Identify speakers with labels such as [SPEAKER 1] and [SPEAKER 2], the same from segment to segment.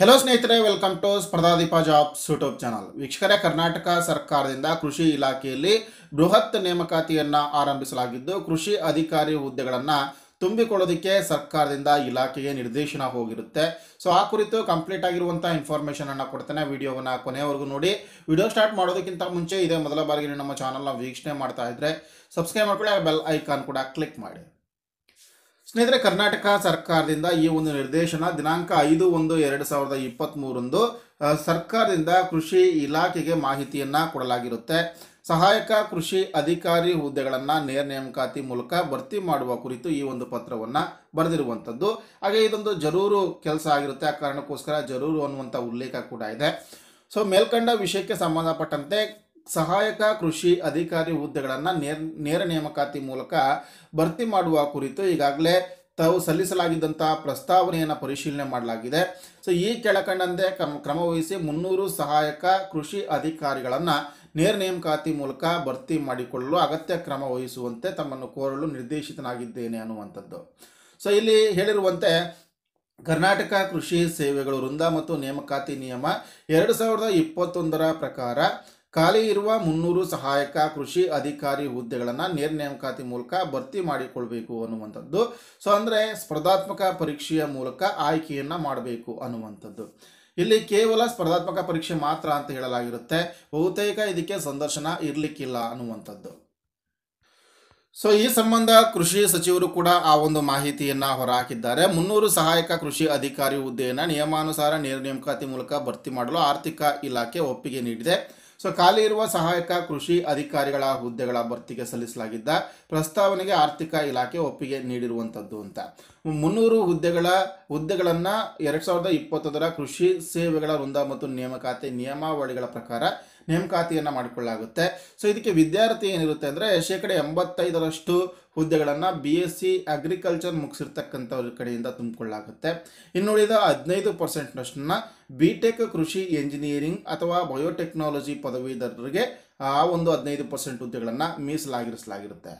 [SPEAKER 1] hello ಸ್ನೇಹಿತರೆ welcome to Spardhadeepa jobs YouTube channel ವೀಕ್ಷಕರೇ ಕರ್ನಾಟಕ ಸರ್ಕಾರದಿಂದ ಕೃಷಿ ಇಲಾಖೆಯಲ್ಲಿ ಬೃಹತ್ ನೇಮಕಾತಿಯನ್ನು ಆರಂಭಿಸಲಾಗಿದ್ದು ಕೃಷಿ ಅಧಿಕಾರಿ ಹುದ್ದೆಗಳನ್ನು ತುಂಬಿಕೊಳ್ಳೋದಕ್ಕೆ ಸರ್ಕಾರದಿಂದ ಇಲಾಖೆಗೆ ನಿರ್ದೇಶನ ಹೋಗಿರುತ್ತೆ ಸೊ ಆ ಕುರಿತು ಕಂಪ್ಲೀಟ್ ಆಗಿರುವಂಥ ಇನ್ಫಾರ್ಮೇಷನನ್ನು ಕೊಡ್ತೇನೆ ವಿಡಿಯೋವನ್ನು ಕೊನೆಯವರೆಗೂ ನೋಡಿ ವಿಡಿಯೋ ಸ್ಟಾರ್ಟ್ ಮಾಡೋದಕ್ಕಿಂತ ಮುಂಚೆ ಇದೇ ಮೊದಲ ಬಾರಿಗೆ ನಮ್ಮ ಚಾನಲ್ನ ವೀಕ್ಷಣೆ ಮಾಡ್ತಾ ಇದ್ರೆ ಸಬ್ಸ್ಕ್ರೈಬ್ ಮಾಡ್ಕೊಳ್ಳಿ ಆ ಬೆಲ್ ಐಕಾನ್ ಕೂಡ ಕ್ಲಿಕ್ ಮಾಡಿ ಸ್ನೇಹಿತರೆ ಕರ್ನಾಟಕ ಸರ್ಕಾರದಿಂದ ಈ ಒಂದು ನಿರ್ದೇಶನ ದಿನಾಂಕ ಐದು ಒಂದು ಎರಡು ಸಾವಿರದ ಇಪ್ಪತ್ತ್ಮೂರಂದು ಸರ್ಕಾರದಿಂದ ಕೃಷಿ ಇಲಾಖೆಗೆ ಮಾಹಿತಿಯನ್ನು ಕೊಡಲಾಗಿರುತ್ತೆ ಸಹಾಯಕ ಕೃಷಿ ಅಧಿಕಾರಿ ಹುದ್ದೆಗಳನ್ನು ನೇರ ನೇಮಕಾತಿ ಮೂಲಕ ಭರ್ತಿ ಮಾಡುವ ಕುರಿತು ಈ ಒಂದು ಪತ್ರವನ್ನು ಬರೆದಿರುವಂಥದ್ದು ಹಾಗೆ ಇದೊಂದು ಜರೂರು ಕೆಲಸ ಆಗಿರುತ್ತೆ ಆ ಕಾರಣಕ್ಕೋಸ್ಕರ ಜರೂರು ಅನ್ನುವಂಥ ಉಲ್ಲೇಖ ಕೂಡ ಇದೆ ಸೊ ಮೇಲ್ಕಂಡ ವಿಷಯಕ್ಕೆ ಸಂಬಂಧಪಟ್ಟಂತೆ ಸಹಾಯಕ ಕೃಷಿ ಅಧಿಕಾರಿ ಹುದ್ದೆಗಳನ್ನು ನೇರ ನೇರ ನೇಮಕಾತಿ ಮೂಲಕ ಭರ್ತಿ ಮಾಡುವ ಕುರಿತು ಈಗಾಗಲೇ ತಾವು ಸಲ್ಲಿಸಲಾಗಿದ್ದಂತಹ ಪ್ರಸ್ತಾವನೆಯನ್ನು ಪರಿಶೀಲನೆ ಮಾಡಲಾಗಿದೆ ಸೊ ಈ ಕೆಳಕಂಡಂತೆ ಕ್ರಮ ಕ್ರಮವಹಿಸಿ ಮುನ್ನೂರು ಸಹಾಯಕ ಕೃಷಿ ಅಧಿಕಾರಿಗಳನ್ನು ನೇರ ನೇಮಕಾತಿ ಮೂಲಕ ಭರ್ತಿ ಮಾಡಿಕೊಳ್ಳಲು ಅಗತ್ಯ ಕ್ರಮ ವಹಿಸುವಂತೆ ತಮ್ಮನ್ನು ಕೋರಲು ನಿರ್ದೇಶಿತನಾಗಿದ್ದೇನೆ ಅನ್ನುವಂಥದ್ದು ಸೊ ಇಲ್ಲಿ ಹೇಳಿರುವಂತೆ ಕರ್ನಾಟಕ ಕೃಷಿ ಸೇವೆಗಳು ವೃಂದ ಮತ್ತು ನೇಮಕಾತಿ ನಿಯಮ ಎರಡು ಸಾವಿರದ ಇಪ್ಪತ್ತೊಂದರ ಪ್ರಕಾರ ಖಾಲಿ ಇರುವ ಮುನ್ನೂರು ಸಹಾಯಕ ಕೃಷಿ ಅಧಿಕಾರಿ ಹುದ್ದೆಗಳನ್ನು ನೇರ ನೇಮಕಾತಿ ಮೂಲಕ ಭರ್ತಿ ಮಾಡಿಕೊಳ್ಬೇಕು ಅನ್ನುವಂಥದ್ದು ಸೊ ಅಂದರೆ ಸ್ಪರ್ಧಾತ್ಮಕ ಪರೀಕ್ಷೆಯ ಮೂಲಕ ಆಯ್ಕೆಯನ್ನು ಮಾಡಬೇಕು ಅನ್ನುವಂಥದ್ದು ಇಲ್ಲಿ ಕೇವಲ ಸ್ಪರ್ಧಾತ್ಮಕ ಪರೀಕ್ಷೆ ಮಾತ್ರ ಅಂತ ಹೇಳಲಾಗಿರುತ್ತೆ ಬಹುತೇಕ ಇದಕ್ಕೆ ಸಂದರ್ಶನ ಇರಲಿಕ್ಕಿಲ್ಲ ಅನ್ನುವಂಥದ್ದು ಸೊ ಈ ಸಂಬಂಧ ಕೃಷಿ ಸಚಿವರು ಕೂಡ ಆ ಒಂದು ಮಾಹಿತಿಯನ್ನು ಹೊರಹಾಕಿದ್ದಾರೆ ಮುನ್ನೂರು ಸಹಾಯಕ ಕೃಷಿ ಅಧಿಕಾರಿ ಹುದ್ದೆಯನ್ನು ನಿಯಮಾನುಸಾರ ನೇರ ನೇಮಕಾತಿ ಮೂಲಕ ಭರ್ತಿ ಮಾಡಲು ಆರ್ಥಿಕ ಇಲಾಖೆ ಒಪ್ಪಿಗೆ ನೀಡಿದೆ ಸೊ ಖಾಲಿ ಇರುವ ಸಹಾಯಕ ಕೃಷಿ ಅಧಿಕಾರಿಗಳ ಹುದ್ದೆಗಳ ಭರ್ತಿಗೆ ಸಲ್ಲಿಸಲಾಗಿದ್ದ ಪ್ರಸ್ತಾವನೆಗೆ ಆರ್ಥಿಕ ಇಲಾಖೆ ಒಪ್ಪಿಗೆ ನೀಡಿರುವಂಥದ್ದು ಅಂತ ಮುನ್ನೂರು ಹುದ್ದೆಗಳ ಹುದ್ದೆಗಳನ್ನು ಎರಡು ಸಾವಿರದ ಇಪ್ಪತ್ತೊಂದರ ಕೃಷಿ ಸೇವೆಗಳ ವೃಂದ ಮತ್ತು ನೇಮಕಾತಿ ನಿಯಮಾವಳಿಗಳ ಪ್ರಕಾರ ನೇಮಕಾತಿಯನ್ನು ಮಾಡಿಕೊಳ್ಳಲಾಗುತ್ತೆ ಸೊ ಇದಕ್ಕೆ ವಿದ್ಯಾರ್ಥಿ ಏನಿರುತ್ತೆ ಅಂದರೆ ಶೇಕಡ ಎಂಬತ್ತೈದರಷ್ಟು ಹುದ್ದೆಗಳನ್ನು ಬಿ ಎಸ್ ಸಿ ಅಗ್ರಿಕಲ್ಚರ್ ಮುಗಿಸಿರ್ತಕ್ಕಂಥವ್ರ ಕಡೆಯಿಂದ ತುಂಬಿಕೊಳ್ಳಲಾಗುತ್ತೆ ಇನ್ನುಳಿದ ಹದಿನೈದು ಪರ್ಸೆಂಟ್ನಷ್ಟನ್ನು ಬಿ ಟೆಕ್ ಕೃಷಿ ಎಂಜಿನಿಯರಿಂಗ್ ಅಥವಾ ಬಯೋಟೆಕ್ನಾಲಜಿ ಪದವೀಧರರಿಗೆ ಆ ಒಂದು ಹದಿನೈದು ಪರ್ಸೆಂಟ್ ಹುದ್ದೆಗಳನ್ನು ಮೀಸಲಾಗಿರಿಸಲಾಗಿರುತ್ತೆ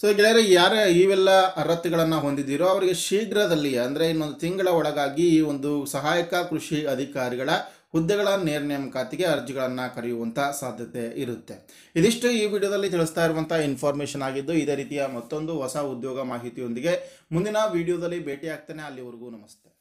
[SPEAKER 1] ಸೊ ಗೆಳೆಯರೆ ಯಾರು ಇವೆಲ್ಲ ಅರ್ಹತೆಗಳನ್ನು ಹೊಂದಿದ್ದೀರೋ ಅವರಿಗೆ ಶೀಘ್ರದಲ್ಲಿ ಅಂದರೆ ಇನ್ನೊಂದು ತಿಂಗಳ ಒಳಗಾಗಿ ಈ ಒಂದು ಸಹಾಯಕ ಕೃಷಿ ಅಧಿಕಾರಿಗಳ ಹುದ್ದೆಗಳ ನೇರ ನೇಮಕಾತಿಗೆ ಅರ್ಜಿಗಳನ್ನು ಕರೆಯುವಂಥ ಸಾಧ್ಯತೆ ಇರುತ್ತೆ ಇದಿಷ್ಟು ಈ ವಿಡಿಯೋದಲ್ಲಿ ತಿಳಿಸ್ತಾ ಇರುವಂಥ ಇನ್ಫಾರ್ಮೇಷನ್ ಆಗಿದ್ದು ಇದೇ ರೀತಿಯ ಮತ್ತೊಂದು ಹೊಸ ಉದ್ಯೋಗ ಮಾಹಿತಿಯೊಂದಿಗೆ ಮುಂದಿನ ವಿಡಿಯೋದಲ್ಲಿ ಭೇಟಿಯಾಗ್ತಾನೆ ಅಲ್ಲಿವರೆಗೂ ನಮಸ್ತೆ